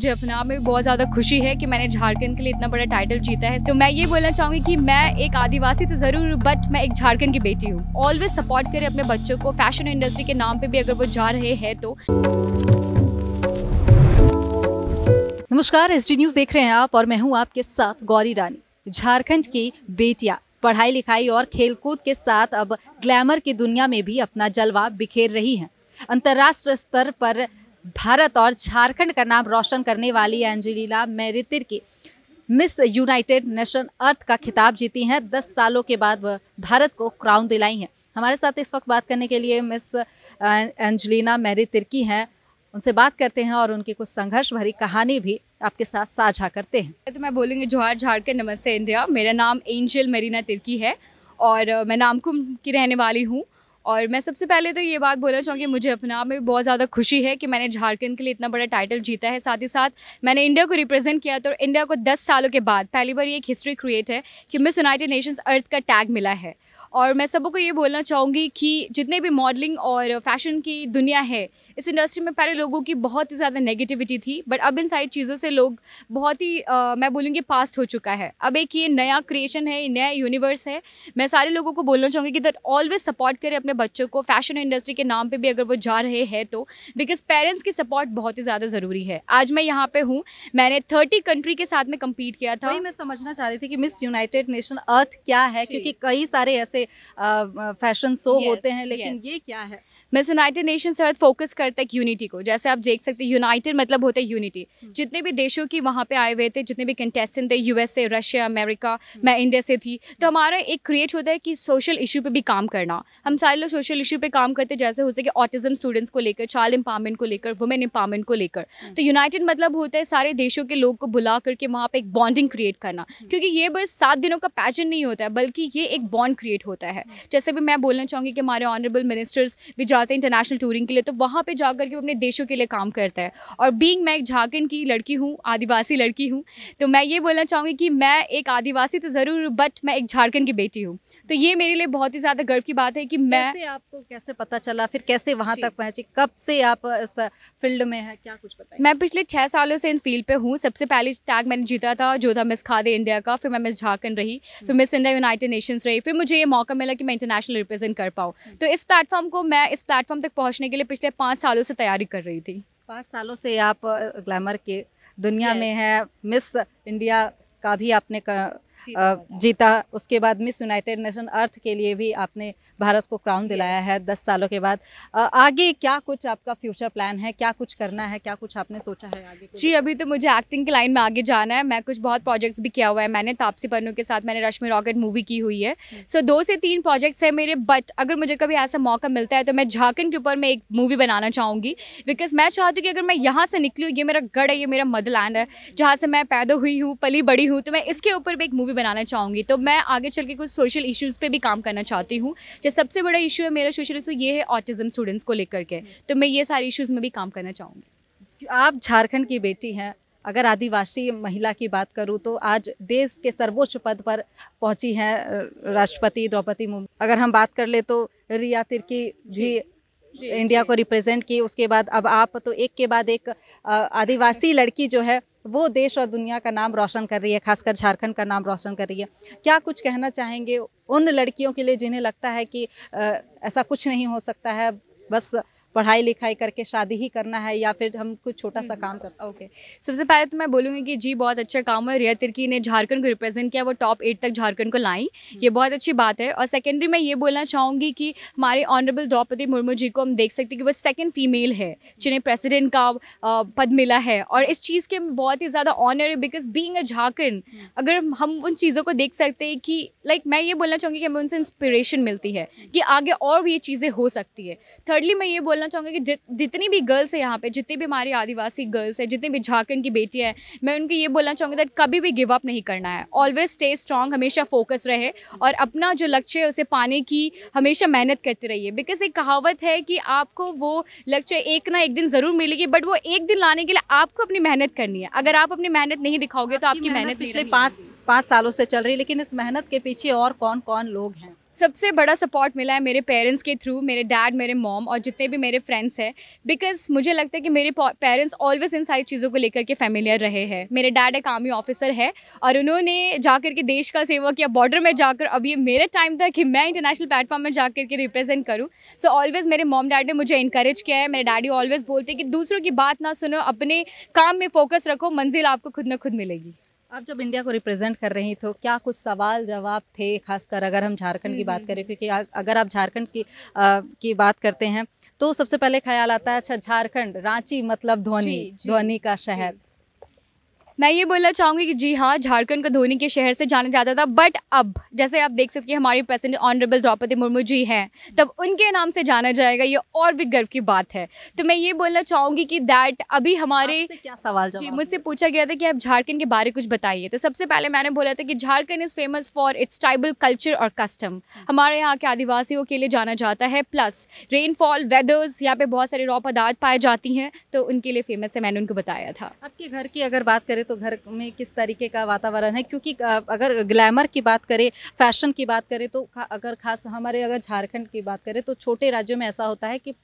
मुझे अपने आप में बहुत ज़्यादा खुशी है कि मैंने झारखंड के लिए इतना बड़ा टाइटल जीता है तो मैं ये बोलना चाहूँगी कि मैं एक आदिवासी तो ज़रूर हूँ बट मैं एक झारखंड की बेटी हूँ ऑलवेज सपोर्ट करें अपने बच्चों को फैशन इंडस्ट्री के नाम पे भी अगर वो जा रहे हैं तो नमस्कार एस डी न्यूज़ देख रहे हैं आप और मैं हूँ आपके साथ गौरी रानी झारखंड की बेटिया पढ़ाई लिखाई और खेलकूद के साथ अब ग्लैमर की दुनिया में भी अपना जलवा बिखेर रही हैं अंतर्राष्ट्रीय स्तर पर भारत और झारखंड का नाम रोशन करने वाली एंजेलिला मेरितिर की मिस यूनाइटेड नेशन अर्थ का खिताब जीती हैं दस सालों के बाद वह भारत को क्राउन दिलाई हैं हमारे साथ इस वक्त बात करने के लिए मिस एंजलिना मैरी तिरकी हैं उनसे बात करते हैं और उनकी कुछ संघर्ष भरी कहानी भी आपके साथ साझा करते हैं तो मैं बोलूँगी जोहार झारखंड नमस्ते इंडिया मेरा नाम एंजल मेरीना तिरकी है और मैं नामकुम की रहने वाली हूँ और मैं सबसे पहले तो ये बात बोलना चाहूँगी मुझे अपने आप में बहुत ज़्यादा खुशी है कि मैंने झारखंड के लिए इतना बड़ा टाइटल जीता है साथ ही साथ मैंने इंडिया को रिप्रेजेंट किया तो इंडिया को 10 सालों के बाद पहली बार ये एक हिस्ट्री क्रिएट है कि मिस यूनाइटेड नेशंस अर्थ का टैग मिला है और मैं सबको ये बोलना चाहूँगी कि जितने भी मॉडलिंग और फैशन की दुनिया है इस इंडस्ट्री में पहले लोगों की बहुत ही ज़्यादा नेगेटिविटी थी बट अब इन सारी चीज़ों से लोग बहुत ही आ, मैं बोलूँगी पास्ट हो चुका है अब एक ये नया क्रिएशन है नया यूनिवर्स है मैं सारे लोगों को बोलना चाहूँगी कि दैट ऑलवेज सपोर्ट करें अपने बच्चों को फैशन इंडस्ट्री के नाम पर भी अगर वो जा रहे हैं तो बिकॉज पेरेंट्स की सपोर्ट बहुत ही ज़्यादा ज़रूरी है आज मैं यहाँ पर हूँ मैंने थर्टी कंट्री के साथ में कम्पीट किया था मैं समझना चाह रही थी कि मिस यूनाइटेड नेशन अर्थ क्या है क्योंकि कई सारे ऐसे फैशन शो होते हैं लेकिन ये क्या है मिस यूनाइटेड नेशन से फोकस करता है यूनिटी को जैसे आप देख सकते हैं यूनाइटेड मतलब होता है यूनिटी हम्म। जितने भी देशों की वहाँ पे आए हुए थे जितने भी कंटेस्टेंट थे यूएसए रशिया अमेरिका मैं इंडिया से थी तो हमारा एक क्रिएट होता है कि सोशल इशू पर भी काम करना हम सारे लोग सोशल इशू पर काम करते जैसे हो सके ऑटिज्म स्टूडेंट्स को लेकर चाइल्ड एम्पावरमेंट को लेकर वुमेन एम्पावरमेंट को लेकर हम्म। तो यूनाइटेड मतलब होता है सारे देशों के लोग को बुला करके वहाँ पर एक बॉन्डिंग क्रिएट करना हम्म। क्योंकि ये बस सात दिनों का पैचन नहीं होता है बल्कि ये एक बॉन्ड क्रिएट होता है जैसे भी मैं बोलना चाहूँगी कि हमारे ऑनरेबल मिनिस्टर्स विजय जाते हैं इंटरनेशनल टूरिंग के लिए तो वहाँ पे जाकर के वो अपने देशों के लिए काम करता है और बीइंग मैं एक झारखंड की लड़की हूँ आदिवासी लड़की हूँ तो मैं ये बोलना चाहूँगी कि मैं एक आदिवासी तो ज़रूर बट मैं एक झारखंड की बेटी हूँ तो ये मेरे लिए बहुत ही ज़्यादा गर्व की बात है कि मैं कैसे आपको कैसे पता चला फिर कैसे वहाँ तक पहुँची कब से आप इस फील्ड में है क्या कुछ पता मैं पिछले छः सालों से इन फील्ड पर हूँ सबसे पहले टैग मैंने जीता था जो था मिस खादे इंडिया का फिर मैं मिस झारखंड रही हम्म। फिर मिस इंडिया यूनाइटेड नेशंस रही फिर मुझे ये मौका मिला कि मैं इंटरनेशनल रिप्रेजेंट कर पाऊँ तो इस प्लेटफॉर्म को मैं इस प्लेटफॉर्म तक पहुंचने के लिए पिछले पाँच सालों से तैयारी कर रही थी पाँच सालों से आप ग्लैमर के दुनिया yes. में है मिस इंडिया का भी आपने कर, जीता उसके बाद मिस यूनाइटेड नेशन अर्थ के लिए भी आपने भारत को क्राउन दिलाया है दस सालों के बाद आगे क्या कुछ आपका फ्यूचर प्लान है क्या कुछ करना है क्या कुछ आपने सोचा है आगे जी अभी तो मुझे एक्टिंग की लाइन में आगे जाना है मैं कुछ बहुत प्रोजेक्ट्स भी किया हुआ है मैंने तापसी पन्नू के साथ मैंने रश्मि रॉकेट मूवी की हुई है सो so, दो से तीन प्रोजेक्ट्स हैं मेरे बट अगर मुझे कभी ऐसा मौका मिलता है तो मैं झारखंड के ऊपर मैं एक मूवी बनाना चाहूँगी बिकॉज मैं चाहती हूँ कि अगर मैं यहाँ से निकली हूँ ये मेरा गढ़ है ये मेरा मदरलैंड है जहाँ से मैं पैदा हुई हूँ पली बड़ी हूँ तो मैं इसके ऊपर भी एक मूवी भी बनाना चाहूँगी तो मैं आगे चल के कुछ सोशल इश्यूज़ पे भी काम करना चाहती हूँ जो सबसे बड़ा इशू है मेरा सोशल इशू ये है ऑटिज़म स्टूडेंट्स को लेकर के हम्म। तो मैं ये सारे इशूज़ में भी काम करना चाहूँगी आप झारखंड की बेटी हैं अगर आदिवासी महिला की बात करूं तो आज देश के सर्वोच्च पद पर पहुंची हैं राष्ट्रपति द्रौपदी मुर्मू अगर हम बात कर ले तो रिया तिर्की भी इंडिया को रिप्रेजेंट की उसके बाद अब आप तो एक के बाद एक आदिवासी लड़की जो है वो देश और दुनिया का नाम रोशन कर रही है खासकर झारखंड का नाम रोशन कर रही है क्या कुछ कहना चाहेंगे उन लड़कियों के लिए जिन्हें लगता है कि ऐसा कुछ नहीं हो सकता है बस पढ़ाई लिखाई करके शादी ही करना है या फिर हम कुछ छोटा सा हम्म, काम करता ओके सबसे पहले तो मैं बोलूँगी कि जी बहुत अच्छा काम है रिया तिरकी ने झारखंड को रिप्रेजेंट किया वो टॉप एट तक झारखंड को लाई ये हम्म। बहुत अच्छी बात है और सेकेंडरी मैं ये बोलना चाहूँगी कि हमारे ऑनरेबल द्रौपदी मुर्मू जी को हम देख सकते हैं कि वो सेकेंड फीमेल है जिन्हें प्रेसिडेंट का पद मिला है और इस चीज़ के बहुत ही ज़्यादा ऑनर है because being a Jharkhand hmm. अगर हम उन चीज़ों को देख सकते हैं कि लाइक मैं ये बोलना चाहूँगी कि हमें उनसे इंस्पिरेशन मिलती है कि आगे और भी ये चीज़ें हो सकती है थर्डली मैं ये बोलना बोलना चाहूँगी कि जितनी भी गर्ल्स है यहाँ पे जितनी भी हमारी आदिवासी गर्ल्स है जितनी भी झारखंड की बेटियाँ हैं मैं उनको ये बोलना चाहूँगी दैट कभी भी गिव अप नहीं करना है ऑलवेज स्टे स्ट्रॉन्ग हमेशा फोकस रहे और अपना जो लक्ष्य है उसे पाने की हमेशा मेहनत करती रहिए बिकॉज एक कहावत है कि आपको वो लक्ष्य एक ना एक दिन ज़रूर मिलेगी बट वो एक दिन लाने के लिए आपको अपनी मेहनत करनी है अगर आप अपनी मेहनत नहीं दिखाओगे तो आपकी मेहनत पिछले पाँच पाँच सालों से चल रही है लेकिन इस मेहनत के पीछे और कौन कौन लोग हैं सबसे बड़ा सपोर्ट मिला है मेरे पेरेंट्स के थ्रू मेरे डैड मेरे मॉम और जितने भी मेरे फ्रेंड्स हैं बिकॉज मुझे लगता है कि मेरे पेरेंट्स ऑलवेज इन सारी चीज़ों को लेकर के फैमिलियर रहे हैं मेरे डैड एक आर्मी ऑफिसर है और उन्होंने जा कर के देश का सेवा किया बॉर्डर में जाकर अब ये मेरा टाइम था कि मैं इंटरनेशनल प्लेटफॉर्म में जा कर के रिप्रेजेंट करूँ सो ऑलवेज मेरे मॉम डैड ने मुझे इंकरेज किया है मेरे डैडी ऑलवेज बोलते कि दूसरों की बात ना सुनो अपने काम में फोकस रखो मंजिल आपको खुद ना खुद मिलेगी आप जब इंडिया को रिप्रेजेंट कर रही तो क्या कुछ सवाल जवाब थे खासकर अगर हम झारखंड की बात हम्म। करें क्योंकि अगर आप झारखंड की आ, की बात करते हैं तो सबसे पहले ख्याल आता है अच्छा झारखंड रांची मतलब ध्वनि ध्वनि का शहर मैं ये बोलना चाहूँगी कि जी हाँ झारखंड को धोनी के शहर से जाना जाता था बट अब जैसे आप देख सकते हैं हमारी प्रेसिडेंट ऑनरेबल द्रौपदी मुर्मू जी हैं तब उनके नाम से जाना जाएगा ये और भी गर्व की बात है तो मैं ये बोलना चाहूँगी कि दैट अभी हमारे क्या सवाल जी मुझसे पूछा गया था कि आप झारखंड के बारे कुछ बताइए तो सबसे पहले मैंने बोला था कि Jharkhand is famous for its tribal culture और कस्टम हम्म। हमारे यहाँ के आदिवासियों के लिए जाना जाता है प्लस रेनफॉल वेदर्स यहाँ पे बहुत सारे रॉ पदार्थ पाए जाती हैं तो उनके लिए फेमस है मैंने उनको बताया था आपके घर की अगर बात करें तो तो घर में किस तरीके का वातावरण है क्योंकि अगर ग्लैमर की बात करें फैशन की बात करें तो अगर खास हमारे अगर झारखंड की बात करें तो छोटे राज्यों में ऐसा होता है कि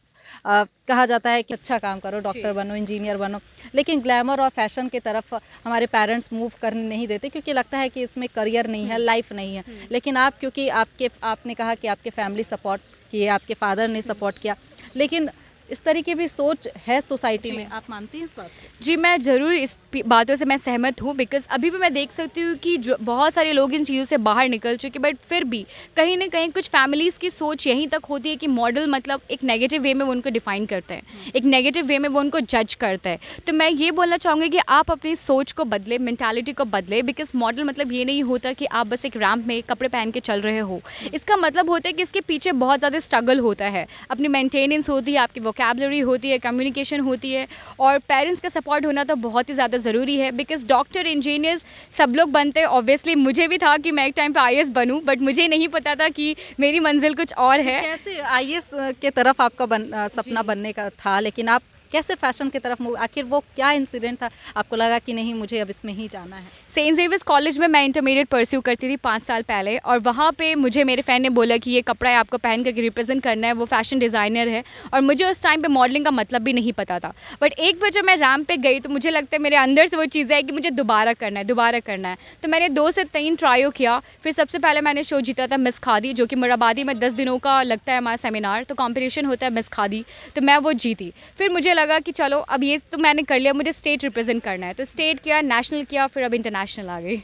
आ, कहा जाता है कि अच्छा काम करो डॉक्टर बनो इंजीनियर बनो लेकिन ग्लैमर और फैशन के तरफ हमारे पेरेंट्स मूव करने नहीं देते क्योंकि लगता है कि इसमें करियर नहीं है हम्म। लाइफ नहीं है हम्म। लेकिन आप क्योंकि आपके आपने कहा कि आपके फैमिली सपोर्ट किए आपके फादर ने हम्म। सपोर्ट किया लेकिन इस तरीके की सोच है सोसाइटी में आप मानती हैं इस बात को जी मैं ज़रूर इस बातों से मैं सहमत हूँ बिकॉज अभी भी मैं देख सकती हूँ कि बहुत सारे लोग इन चीज़ों से बाहर निकल चुके बट फिर भी कहीं ना कहीं कुछ फैमिलीज़ की सोच यहीं तक होती है कि मॉडल मतलब एक नेगेटिव वे में वो उनको डिफाइन करते हैं हम्म। एक नेगेटिव वे में वो उनको जज करता है तो मैं ये बोलना चाहूँगी कि आप अपनी सोच को बदले मैंटेलिटी को बदले बिकॉज मॉडल मतलब ये नहीं होता कि आप बस एक रैम्प में कपड़े पहन के चल रहे हो हम्म। इसका मतलब होता है कि इसके पीछे बहुत ज़्यादा स्ट्रगल होता है अपनी मेंटेनेंस होती है आपकी वोकेबलरी होती है कम्युनिकेशन होती है और पेरेंट्स का सपोर्ट होना तो बहुत ही ज़्यादा ज़रूरी है बिकॉज डॉक्टर इंजीनियर्स सब लोग बनते हैं ऑब्वियसली मुझे भी था कि मैं एक टाइम पर आई बनूँ बट मुझे नहीं पता था कि मेरी मंजिल कुछ और है तो कैसे आई के तरफ आपका बन, सपना बनने का था लेकिन आप कैसे फैशन की तरफ मूव आखिर वो क्या इंसिडेंट था आपको लगा कि नहीं मुझे अब इसमें ही जाना है सेंट जेवियर्स कॉलेज में मैं इंटरमीडिएट परस्यू करती थी पाँच साल पहले और वहाँ पर मुझे मेरे फ्रेंड ने बोला कि ये कपड़ा है आपको पहन करके रिप्रेजेंट करना है वो फैशन डिज़ाइनर है और मुझे उस टाइम पर मॉडलिंग का मतलब भी नहीं पता था बट एक बार जब मैं रैम पर गई तो मुझे लगता है मेरे अंदर से वो चीज़ है कि मुझे दोबारा करना है दोबारा करना है तो मैंने दो से तीन ट्रायो किया फिर सबसे पहले मैंने शो जीता था मिस खादी जो कि मुराबादी में दस दिनों का लगता है हमारा सेमिनार तो कॉम्पिटिशन होता है मिस खादी तो मैं वो जीती फिर मुझे लगा कि चलो अब ये तो मैंने कर लिया मुझे स्टेट रिप्रेजेंट करना है तो स्टेट किया नेशनल किया फिर अब इंटरनेशनल आ गई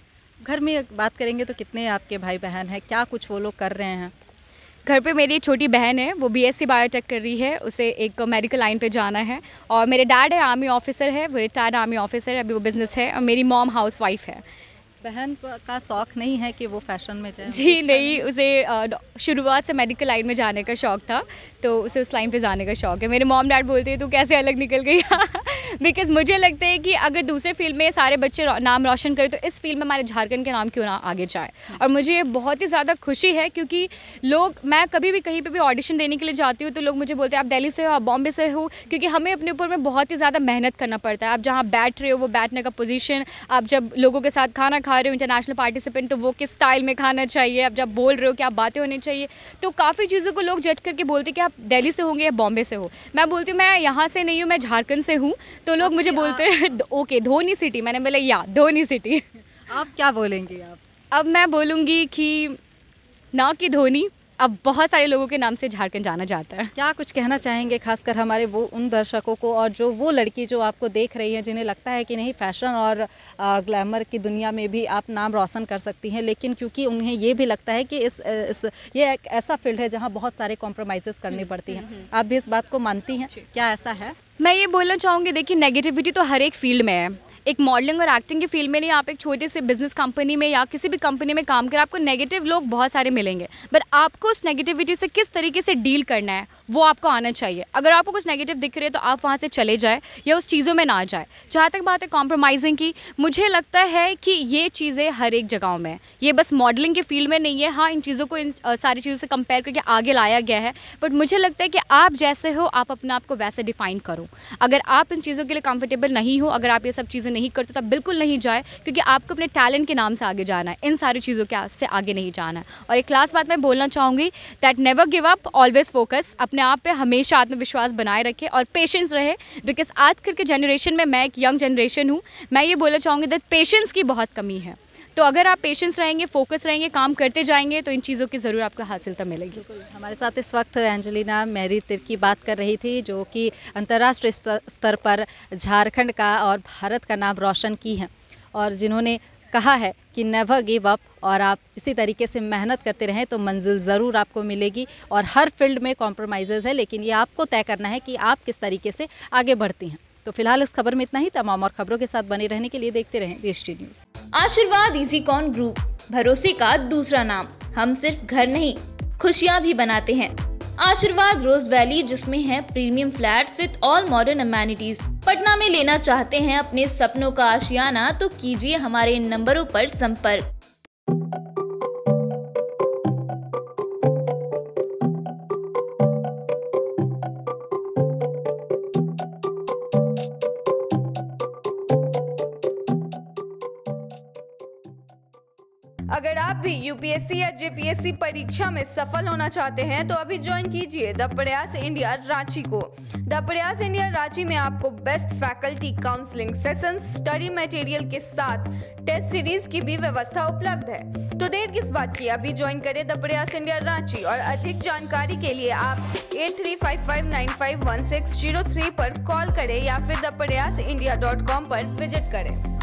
घर में बात करेंगे तो कितने आपके भाई बहन हैं क्या कुछ वो लोग कर रहे हैं घर पे मेरी छोटी बहन है वो बी एस सी बायोटेक कर रही है उसे एक मेडिकल लाइन पे जाना है और मेरे डैड है आर्मी ऑफिसर है वो रिटायर्ड आर्मी ऑफिसर है अभी वो बिज़नेस है और मेरी मॉम हाउस वाइफ है बहन का शौक नहीं है कि वो फैशन में जाए जी अच्छा नहीं उसे शुरुआत से मेडिकल लाइन में जाने का शौक था तो उसे उस लाइन पे जाने का शौक है मेरे मॉम डैड बोलते हैं तो कैसे अलग निकल गई बिकॉज मुझे लगता है कि अगर दूसरे फील्ड में सारे बच्चे नाम रोशन करें तो इस फील्ड में हमारे झारखंड के नाम क्यों ना आगे जाए और मुझे ये बहुत ही ज़्यादा खुशी है क्योंकि लोग मैं कभी भी कहीं पर भी ऑडिशन देने के लिए जाती हूँ तो लोग मुझे बोलते हैं आप दिल्ली से हो आप बॉम्बे से हो क्योंकि हमें अपने ऊपर में बहुत ही ज़्यादा मेहनत करना पड़ता है आप जहाँ बैठ रहे हो वो बैठने का पोजीशन आप जब लोगों के साथ खाना खा रहे हो इंटरनेशनल पार्टिसिपेंट तो वो किस स्टाइल में खाना चाहिए आप जब बोल रहे हो क्या बातें होनी चाहिए तो काफ़ी चीज़ों को लोग जज करके बोलते हैं कि आप दिल्ली से होंगे या बॉम्बे से हो मैं बोलती हूँ मैं यहाँ से नहीं हूँ मैं झारखंड से हूँ तो लोग मुझे बोलते हैं ओके धोनी सिटी मैंने बोला या धोनी सिटी आप क्या बोलेंगे आप अब मैं बोलूँगी कि ना कि धोनी अब बहुत सारे लोगों के नाम से झारखंड जाना जाता है क्या कुछ कहना चाहेंगे खासकर हमारे वो उन दर्शकों को और जो वो लड़की जो आपको देख रही है जिन्हें लगता है कि नहीं फैशन और ग्लैमर की दुनिया में भी आप नाम रोशन कर सकती हैं लेकिन क्योंकि उन्हें ये भी लगता है कि इस, इस ये एक ऐसा फील्ड है जहाँ बहुत सारे कॉम्प्रोमाइजेस करनी हम्म, पड़ती हैं हम्म, हम्म। आप भी इस बात को मानती हैं क्या ऐसा है मैं ये बोलना चाहूँगी देखिए नेगेटिविटी तो हर एक फील्ड में है एक मॉडलिंग और एक्टिंग की फील्ड में नहीं आप एक छोटे से बिजनेस कंपनी में या किसी भी कंपनी में काम करें आपको नेगेटिव लोग बहुत सारे मिलेंगे बट आपको उस नेगेटिविटी से किस तरीके से डील करना है वो आपको आना चाहिए अगर आपको कुछ नेगेटिव दिख रहे हैं तो आप वहाँ से चले जाए या उस चीज़ों में ना जाए जहाँ तक बात है कॉम्प्रोमाइजिंग की मुझे लगता है कि ये चीज़ें हर एक जगहों में ये बस मॉडलिंग के फील्ड में नहीं है हाँ इन चीज़ों को इन सारी चीज़ों से कंपेयर करके आगे लाया गया है बट मुझे लगता है कि आप जैसे हो आप अपने आप को वैसे डिफाइन करो अगर आप इन चीज़ों के लिए कंफर्टेबल नहीं हो अगर आप ये सब चीज़ें नहीं करते तब बिल्कुल नहीं जाए क्योंकि आपको अपने टैलेंट के नाम से आगे जाना है इन सारी चीज़ों के से आगे नहीं जाना है और एक लास्ट बात मैं बोलना चाहूँगी that never give up always focus अपने आप पर हमेशा आत्मविश्वास बनाए रखे और पेशेंस रहे बिकॉज आज कल के जनरेशन में मैं एक यंग जनरेशन हूँ मैं ये बोलना चाहूँगी दैट पेशेंस की बहुत कमी है तो अगर आप पेशेंस रहेंगे फोकस रहेंगे काम करते जाएंगे तो इन चीज़ों की ज़रूर आपको हासिलता मिलेगी हमारे साथ इस वक्त एंजेलिना मैरी तिर की बात कर रही थी जो कि अंतर्राष्ट्रीय स्तर पर झारखंड का और भारत का नाम रोशन की है और जिन्होंने कहा है कि नेवर गिव अप और आप इसी तरीके से मेहनत करते रहें तो मंजिल ज़रूर आपको मिलेगी और हर फील्ड में कॉम्प्रोमाइज़ है लेकिन ये आपको तय करना है कि आप किस तरीके से आगे बढ़ती हैं तो फिलहाल इस खबर में इतना ही तमाम और खबरों के साथ बने रहने के लिए देखते रहें देश न्यूज आशीर्वाद इजी कॉन ग्रुप भरोसे का दूसरा नाम हम सिर्फ घर नहीं खुशियाँ भी बनाते हैं आशीर्वाद रोज वैली जिसमें है premium flats with all modern amenities Patna में लेना चाहते हैं अपने सपनों का आशियाना तो कीजिए हमारे इन नंबरों पर संपर्क अगर आप भी यूपीएससी या जेपीएससी परीक्षा में सफल होना चाहते हैं तो अभी ज्वाइन कीजिए द प्रयास इंडिया रांची को द प्रयास इंडिया रांची में आपको best faculty counselling session study material के साथ टेस्ट सीरीज की भी व्यवस्था उपलब्ध है तो देर किस बात की अभी ज्वाइन करें द प्रयास इंडिया रांची और अधिक जानकारी के लिए आप eight three five five nine five one six zero three पर कॉल करें या फिर the Prayas India dot com पर विजिट करें